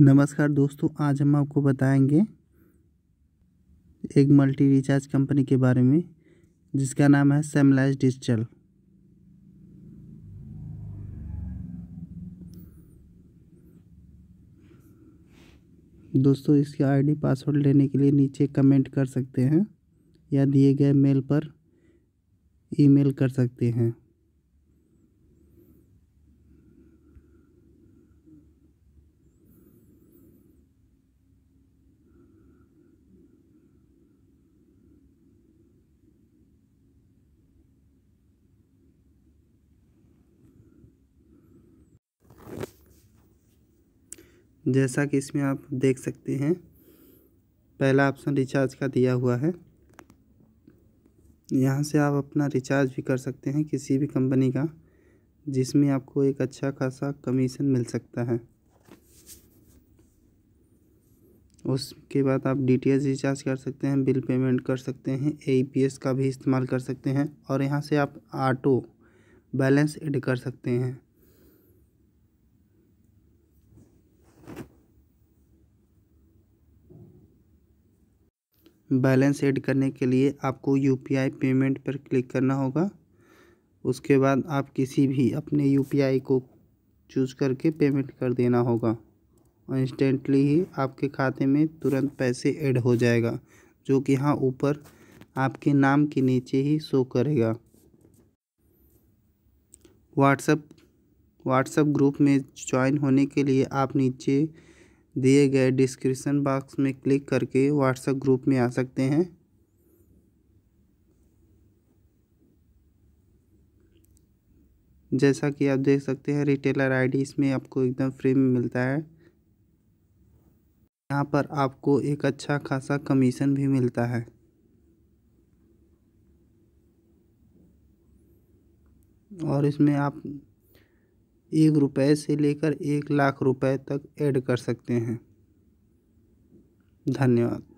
नमस्कार दोस्तों आज हम आपको बताएंगे एक मल्टी रिचार्ज कंपनी के बारे में जिसका नाम है सेमलाइज डिजिटल दोस्तों इसका आईडी पासवर्ड लेने के लिए नीचे कमेंट कर सकते हैं या दिए गए मेल पर ईमेल कर सकते हैं जैसा कि इसमें आप देख सकते हैं पहला ऑप्शन रिचार्ज का दिया हुआ है यहाँ से आप अपना रिचार्ज भी कर सकते हैं किसी भी कंपनी का जिसमें आपको एक अच्छा खासा कमीशन मिल सकता है उसके बाद आप डी रिचार्ज कर सकते हैं बिल पेमेंट कर सकते हैं ए e का भी इस्तेमाल कर सकते हैं और यहाँ से आप ऑटो बैलेंस एड कर सकते हैं बैलेंस ऐड करने के लिए आपको यू पेमेंट पर क्लिक करना होगा उसके बाद आप किसी भी अपने यू को चूज करके पेमेंट कर देना होगा और इंस्टेंटली ही आपके खाते में तुरंत पैसे ऐड हो जाएगा जो कि यहाँ ऊपर आपके नाम के नीचे ही शो करेगा व्हाट्सएप व्हाट्सएप ग्रुप में ज्वाइन होने के लिए आप नीचे दिए गए डिस्क्रिप्शन बॉक्स में क्लिक करके व्हाट्सएप ग्रुप में आ सकते हैं जैसा कि आप देख सकते हैं रिटेलर आईडी इसमें आपको एकदम फ्री में मिलता है यहाँ पर आपको एक अच्छा खासा कमीशन भी मिलता है और इसमें आप एक रुपये से लेकर एक लाख रुपए तक ऐड कर सकते हैं धन्यवाद